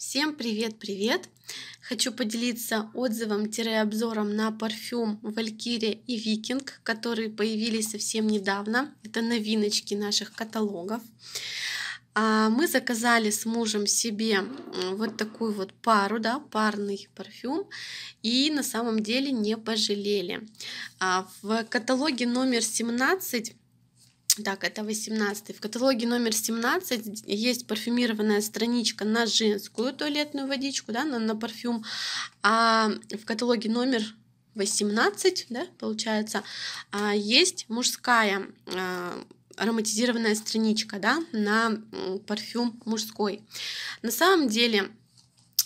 Всем привет-привет! Хочу поделиться отзывом-обзором на парфюм Валькирия и Викинг, которые появились совсем недавно. Это новиночки наших каталогов. А, мы заказали с мужем себе вот такую вот пару, да, парный парфюм, и на самом деле не пожалели. А, в каталоге номер 17 так, это 18. В каталоге номер 17 есть парфюмированная страничка на женскую туалетную водичку, да, на, на парфюм. А в каталоге номер 18, да, получается, а, есть мужская а, ароматизированная страничка, да, на парфюм мужской. На самом деле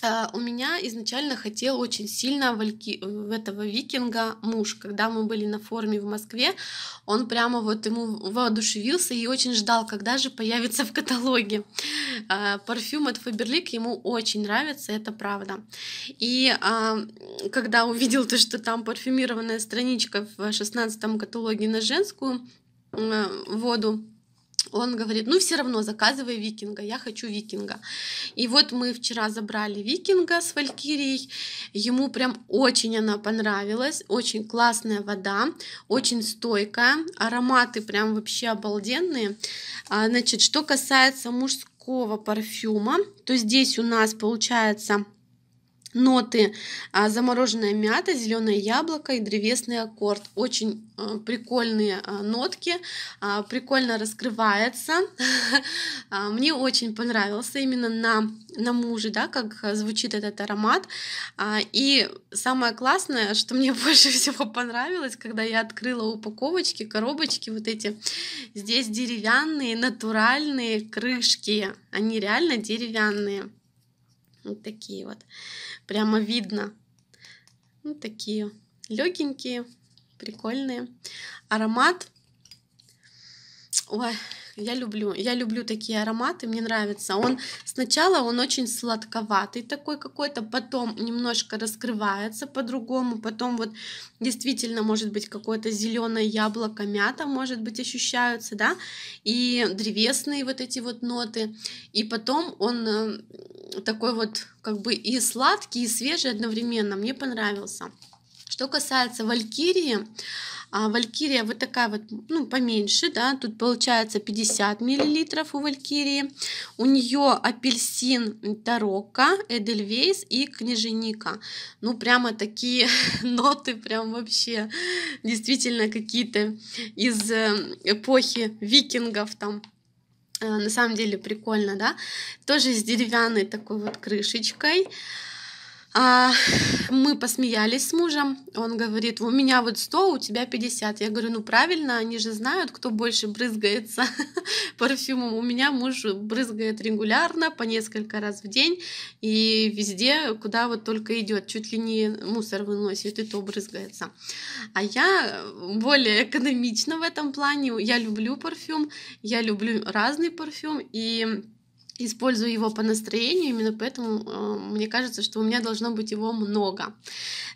а, у меня изначально хотел очень сильно вальки... в этого викинга муж. Когда мы были на форуме в Москве, он прямо вот ему воодушевился и очень ждал, когда же появится в каталоге. А, парфюм от Фаберлик ему очень нравится, это правда. И а, когда увидел то, что там парфюмированная страничка в 16-м каталоге на женскую воду, он говорит, ну все равно заказывай викинга, я хочу викинга. И вот мы вчера забрали викинга с валькирией, ему прям очень она понравилась, очень классная вода, очень стойкая, ароматы прям вообще обалденные. А Значит, что касается мужского парфюма, то здесь у нас получается ноты а, замороженная мята, зеленое яблоко и древесный аккорд. Очень а, прикольные а, нотки, а, прикольно раскрывается. а, мне очень понравился именно на, на муже, да, как звучит этот аромат. А, и самое классное, что мне больше всего понравилось, когда я открыла упаковочки, коробочки вот эти. Здесь деревянные, натуральные крышки. Они реально деревянные. Вот такие вот. Прямо видно. Вот такие легенькие, прикольные. Аромат. Ой, я люблю, я люблю такие ароматы, мне нравится. Он сначала он очень сладковатый такой какой-то, потом немножко раскрывается по-другому, потом вот действительно может быть какое-то зеленое яблоко, мята может быть ощущаются, да, и древесные вот эти вот ноты, и потом он э, такой вот как бы и сладкий, и свежий одновременно. Мне понравился. Что касается валькирии, а валькирия вот такая вот, ну, поменьше, да, тут получается 50 миллилитров у валькирии. У нее апельсин Тарокко, Эдельвейс и Княженика. Ну, прямо такие ноты, прям вообще действительно какие-то из э, эпохи викингов там Э, на самом деле прикольно, да, тоже с деревянной такой вот крышечкой, а мы посмеялись с мужем. Он говорит, у меня вот 100, у тебя 50. Я говорю, ну правильно, они же знают, кто больше брызгается парфюмом. У меня муж брызгает регулярно, по несколько раз в день. И везде, куда вот только идет, чуть ли не мусор выносит, и то брызгается. А я более экономична в этом плане. Я люблю парфюм, я люблю разный парфюм. И использую его по настроению, именно поэтому э, мне кажется, что у меня должно быть его много.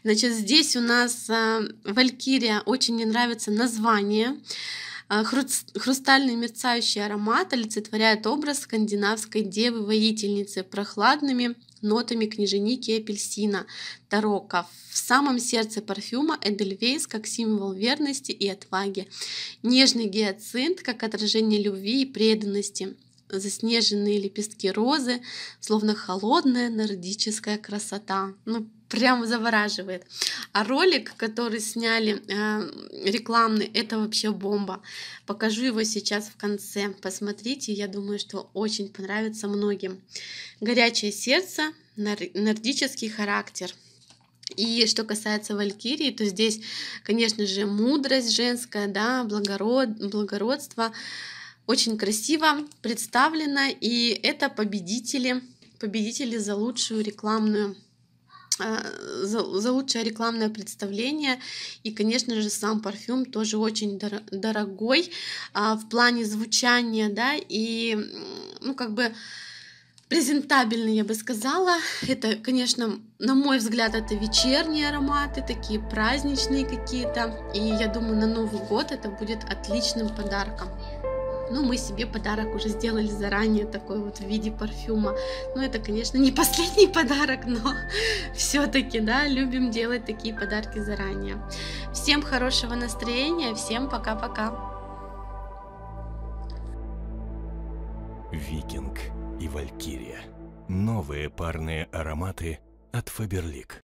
Значит, здесь у нас э, Валькирия очень не нравится название. Э, хрустальный мерцающий аромат олицетворяет образ скандинавской девы-воительницы прохладными нотами княженики и апельсина, тарока. В самом сердце парфюма Эдельвейс как символ верности и отваги, нежный гиацинт как отражение любви и преданности – заснеженные лепестки розы, словно холодная нордическая красота. Ну, прям завораживает. А ролик, который сняли э, рекламный, это вообще бомба. Покажу его сейчас в конце. Посмотрите, я думаю, что очень понравится многим. Горячее сердце, нордический характер. И что касается Валькирии, то здесь, конечно же, мудрость женская, да, благород, благородство, очень красиво представлено, и это победители, победители за лучшую рекламную э, за, за лучшее рекламное представление. И, конечно же, сам парфюм тоже очень дор- дорогой а, в плане звучания, да, и, ну, как бы презентабельный, я бы сказала. Это, конечно, на мой взгляд, это вечерние ароматы, такие праздничные какие-то. И я думаю, на Новый год это будет отличным подарком. Ну, мы себе подарок уже сделали заранее, такой вот в виде парфюма. Ну, это, конечно, не последний подарок, но все-таки, да, любим делать такие подарки заранее. Всем хорошего настроения, всем пока-пока. Викинг и Валькирия. Новые парные ароматы от Фаберлик.